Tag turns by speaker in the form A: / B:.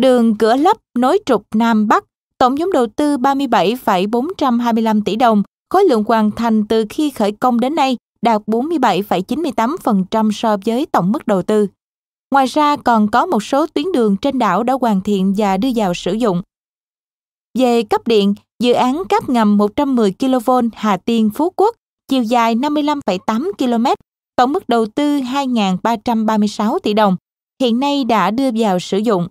A: Đường cửa lấp nối trục Nam Bắc, tổng vốn đầu tư 37,425 tỷ đồng, khối lượng hoàn thành từ khi khởi công đến nay đạt 47,98% so với tổng mức đầu tư. Ngoài ra còn có một số tuyến đường trên đảo đã hoàn thiện và đưa vào sử dụng. Về cấp điện, dự án cáp ngầm 110 kV Hà Tiên Phú Quốc, chiều dài 55,8 km, tổng mức đầu tư 2.336 tỷ đồng, hiện nay đã đưa vào sử dụng.